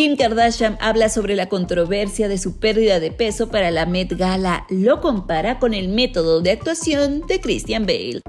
Kim Kardashian habla sobre la controversia de su pérdida de peso para la Met Gala. Lo compara con el método de actuación de Christian Bale.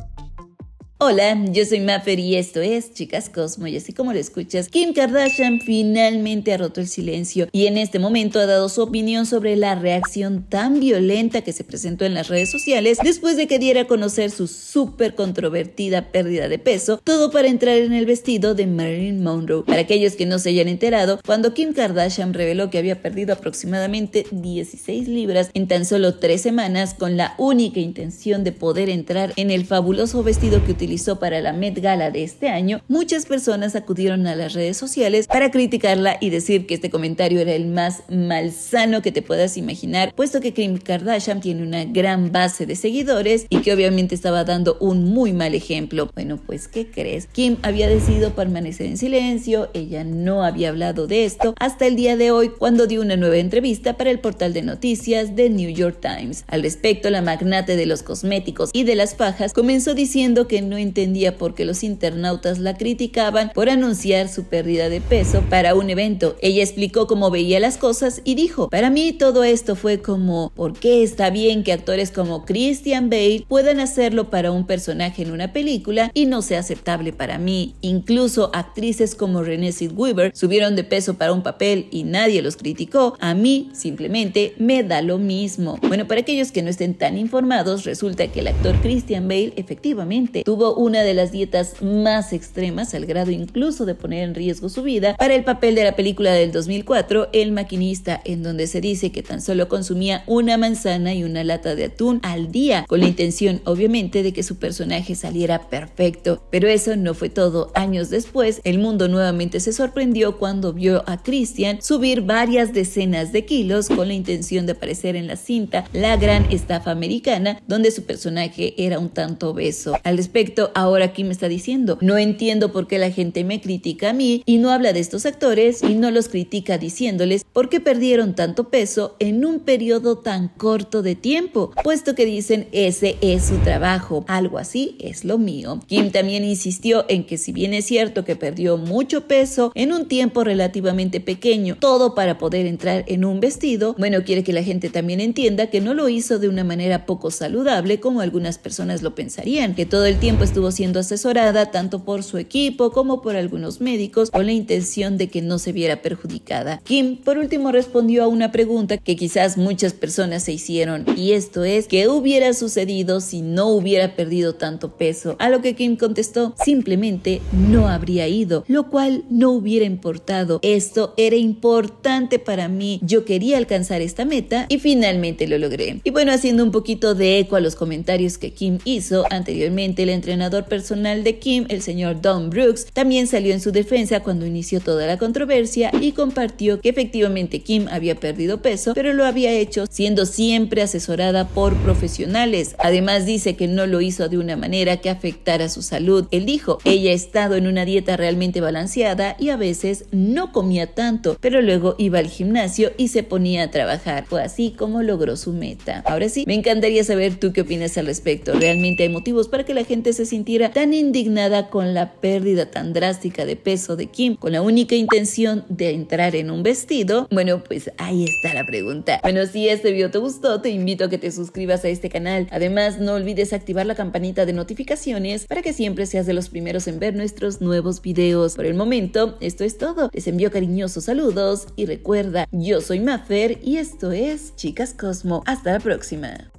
Hola, yo soy Maffer y esto es Chicas Cosmo y así como lo escuchas, Kim Kardashian finalmente ha roto el silencio y en este momento ha dado su opinión sobre la reacción tan violenta que se presentó en las redes sociales después de que diera a conocer su súper controvertida pérdida de peso, todo para entrar en el vestido de Marilyn Monroe. Para aquellos que no se hayan enterado, cuando Kim Kardashian reveló que había perdido aproximadamente 16 libras en tan solo 3 semanas con la única intención de poder entrar en el fabuloso vestido que utilizó para la Met Gala de este año, muchas personas acudieron a las redes sociales para criticarla y decir que este comentario era el más malsano que te puedas imaginar, puesto que Kim Kardashian tiene una gran base de seguidores y que obviamente estaba dando un muy mal ejemplo. Bueno, pues, ¿qué crees? Kim había decidido permanecer en silencio, ella no había hablado de esto hasta el día de hoy cuando dio una nueva entrevista para el portal de noticias de New York Times. Al respecto, la magnate de los cosméticos y de las fajas comenzó diciendo que no entendía por qué los internautas la criticaban por anunciar su pérdida de peso para un evento. Ella explicó cómo veía las cosas y dijo, para mí todo esto fue como, ¿por qué está bien que actores como Christian Bale puedan hacerlo para un personaje en una película y no sea aceptable para mí? Incluso actrices como Renée Weaver subieron de peso para un papel y nadie los criticó. A mí simplemente me da lo mismo. Bueno, para aquellos que no estén tan informados, resulta que el actor Christian Bale efectivamente tuvo una de las dietas más extremas, al grado incluso de poner en riesgo su vida, para el papel de la película del 2004, El maquinista, en donde se dice que tan solo consumía una manzana y una lata de atún al día, con la intención, obviamente, de que su personaje saliera perfecto. Pero eso no fue todo. Años después, el mundo nuevamente se sorprendió cuando vio a Christian subir varias decenas de kilos con la intención de aparecer en la cinta La Gran Estafa Americana, donde su personaje era un tanto obeso. Al respecto, ahora aquí me está diciendo, no entiendo por qué la gente me critica a mí y no habla de estos actores y no los critica diciéndoles por qué perdieron tanto peso en un periodo tan corto de tiempo, puesto que dicen ese es su trabajo, algo así es lo mío. Kim también insistió en que si bien es cierto que perdió mucho peso en un tiempo relativamente pequeño, todo para poder entrar en un vestido, bueno, quiere que la gente también entienda que no lo hizo de una manera poco saludable como algunas personas lo pensarían, que todo el tiempo estuvo siendo asesorada tanto por su equipo como por algunos médicos con la intención de que no se viera perjudicada. Kim por último respondió a una pregunta que quizás muchas personas se hicieron y esto es ¿qué hubiera sucedido si no hubiera perdido tanto peso? A lo que Kim contestó simplemente no habría ido, lo cual no hubiera importado. Esto era importante para mí, yo quería alcanzar esta meta y finalmente lo logré. Y bueno, haciendo un poquito de eco a los comentarios que Kim hizo anteriormente, la entrevista entrenador personal de Kim, el señor Don Brooks, también salió en su defensa cuando inició toda la controversia y compartió que efectivamente Kim había perdido peso, pero lo había hecho siendo siempre asesorada por profesionales. Además dice que no lo hizo de una manera que afectara su salud. Él dijo, ella ha estado en una dieta realmente balanceada y a veces no comía tanto, pero luego iba al gimnasio y se ponía a trabajar. Fue así como logró su meta. Ahora sí, me encantaría saber tú qué opinas al respecto. ¿Realmente hay motivos para que la gente se se sintiera tan indignada con la pérdida tan drástica de peso de Kim con la única intención de entrar en un vestido? Bueno, pues ahí está la pregunta. Bueno, si este video te gustó, te invito a que te suscribas a este canal. Además, no olvides activar la campanita de notificaciones para que siempre seas de los primeros en ver nuestros nuevos videos. Por el momento, esto es todo. Les envío cariñosos saludos y recuerda, yo soy Mafer y esto es Chicas Cosmo. Hasta la próxima.